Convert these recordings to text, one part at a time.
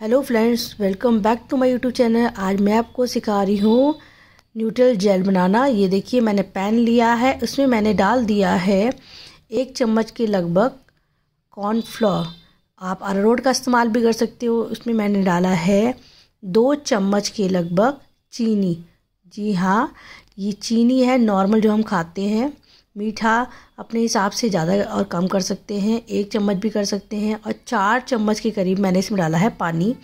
hello friends welcome back to my YouTube channel आज मैं आपको सिखा रही हूँ न्यूट्रल जेल बनाना ये देखिए मैंने पैन लिया है उसमें मैंने डाल दिया है एक चम्मच के लगभग कॉर्नफ्लोर आप अरारोट का इस्तेमाल भी कर सकते हो उसमें मैंने डाला है दो चम्मच के लगभग चीनी जी हाँ ये चीनी है नॉर्मल जो हम खाते हैं मीठा अपने हिसाब से ज़्यादा और कम कर सकते हैं एक चम्मच भी कर सकते हैं और चार चम्मच के करीब मैंने इसमें डाला है पानी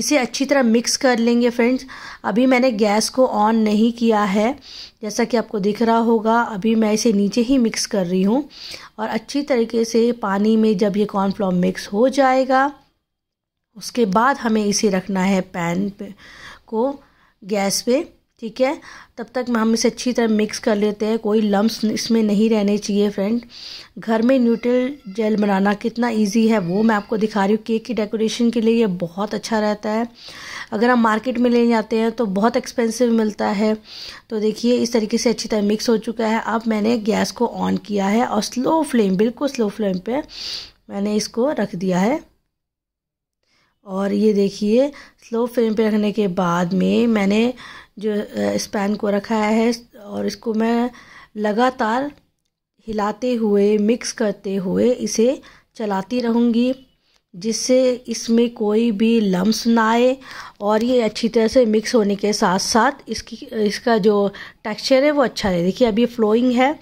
इसे अच्छी तरह मिक्स कर लेंगे फ्रेंड्स अभी मैंने गैस को ऑन नहीं किया है जैसा कि आपको दिख रहा होगा अभी मैं इसे नीचे ही मिक्स कर रही हूँ और अच्छी तरीके से पानी में जब ये कॉर्नफ्लॉर मिक्स हो जाएगा उसके बाद हमें इसे रखना है पैन पे को गैस पे ठीक है तब तक हम इसे अच्छी तरह मिक्स कर लेते हैं कोई लम्स इसमें नहीं रहने चाहिए फ्रेंड घर में न्यूट्रल जेल बनाना कितना इजी है वो मैं आपको दिखा रही हूँ केक की डेकोरेशन के लिए ये बहुत अच्छा रहता है अगर हम मार्केट में ले जाते हैं तो बहुत एक्सपेंसिव मिलता है तो देखिए इस तरीके से अच्छी तरह मिक्स हो चुका है अब मैंने गैस को ऑन किया है और स्लो फ्लेम बिल्कुल स्लो फ्लेम पर मैंने इसको रख दिया है और ये देखिए स्लो फ्लेम पे रखने के बाद में मैंने जो इस पैन को रखा है और इसको मैं लगातार हिलाते हुए मिक्स करते हुए इसे चलाती रहूँगी जिससे इसमें कोई भी लम्स ना आए और ये अच्छी तरह से मिक्स होने के साथ साथ इसकी इसका जो टेक्सचर है वो अच्छा रहे देखिए अभी फ्लोइंग है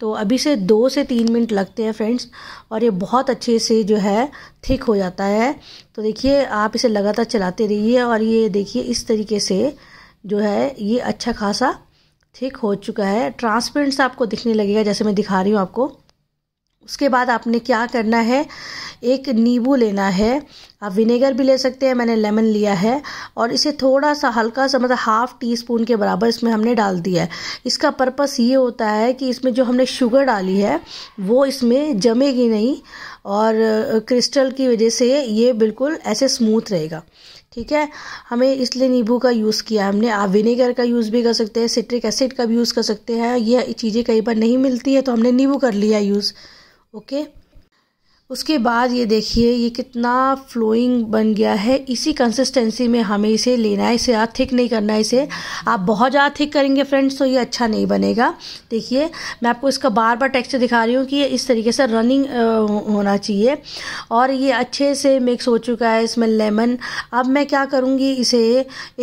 तो अभी से दो से तीन मिनट लगते हैं फ्रेंड्स और ये बहुत अच्छे से जो है थिक हो जाता है तो देखिए आप इसे लगातार चलाते रहिए और ये देखिए इस तरीके से जो है ये अच्छा खासा थिक हो चुका है ट्रांसपेरेंट सा आपको दिखने लगेगा जैसे मैं दिखा रही हूँ आपको उसके बाद आपने क्या करना है एक नींबू लेना है आप विनेगर भी ले सकते हैं मैंने लेमन लिया है और इसे थोड़ा सा हल्का सा मतलब हाफ टी स्पून के बराबर इसमें हमने डाल दिया है इसका पर्पस ये होता है कि इसमें जो हमने शुगर डाली है वो इसमें जमेगी नहीं और क्रिस्टल की वजह से ये बिल्कुल ऐसे स्मूथ रहेगा ठीक है हमें इसलिए नींबू का यूज़ किया हमने आप विनेगर का यूज़ भी कर सकते हैं सिट्रिक एसिड का भी यूज़ कर सकते हैं ये चीज़ें कई बार नहीं मिलती है तो हमने नींबू कर लिया यूज़ ओके उसके बाद ये देखिए ये कितना फ्लोइंग बन गया है इसी कंसिस्टेंसी में हमें इसे लेना है इसे ज़्यादा थिक नहीं करना है इसे आप बहुत ज़्यादा थिक करेंगे फ्रेंड्स तो ये अच्छा नहीं बनेगा देखिए मैं आपको इसका बार बार टेक्सचर दिखा रही हूँ कि ये इस तरीके से रनिंग होना चाहिए और ये अच्छे से मिक्स हो चुका है इसमें लेमन अब मैं क्या करूँगी इसे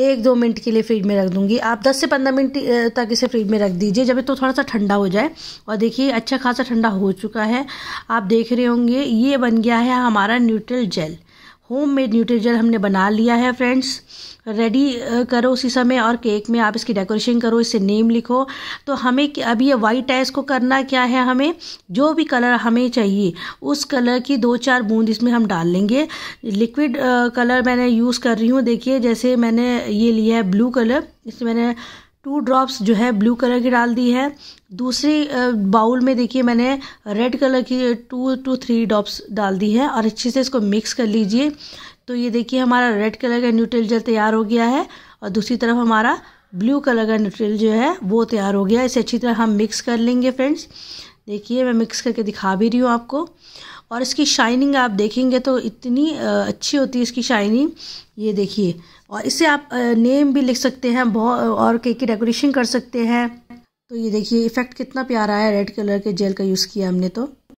एक दो मिनट के लिए फ्रिज में रख दूँगी आप दस से पंद्रह मिनट तक इसे फ्रिज में रख दीजिए जब तो थोड़ा सा ठंडा हो जाए और देखिए अच्छा खासा ठंडा हो चुका है आप देख रहे होंगे ये बन गया है हमारा neutral gel home made neutral gel हमने बना लिया है फ्रेंड्स रेडी करो उसी समय और केक में आप इसकी डेकोरेशन करो इससे नेम लिखो तो हमें अभी ये वाइट है इसको करना क्या है हमें जो भी कलर हमें चाहिए उस कलर की दो चार बूंद इसमें हम डाल लेंगे लिक्विड कलर मैंने यूज़ कर रही हूँ देखिए जैसे मैंने ये लिया है ब्लू कलर इसमें मैंने टू ड्रॉप्स जो है ब्लू कलर की डाल दी है दूसरी बाउल में देखिए मैंने रेड कलर की टू टू थ्री ड्रॉप्स डाल दी है और अच्छे से इसको मिक्स कर लीजिए तो ये देखिए हमारा रेड कलर का न्यूट्रल जल तैयार हो गया है और दूसरी तरफ हमारा ब्लू कलर का न्यूट्रल जो है वो तैयार हो गया इसे अच्छी तरह हम मिक्स कर लेंगे फ्रेंड्स देखिए मैं मिक्स करके दिखा भी रही हूँ आपको और इसकी शाइनिंग आप देखेंगे तो इतनी अच्छी होती है इसकी शाइनिंग ये देखिए और इसे आप नेम भी लिख सकते हैं बहुत और केक की डेकोरेशन कर सकते हैं तो ये देखिए इफ़ेक्ट कितना प्यारा है रेड कलर के जेल का यूज़ किया हमने तो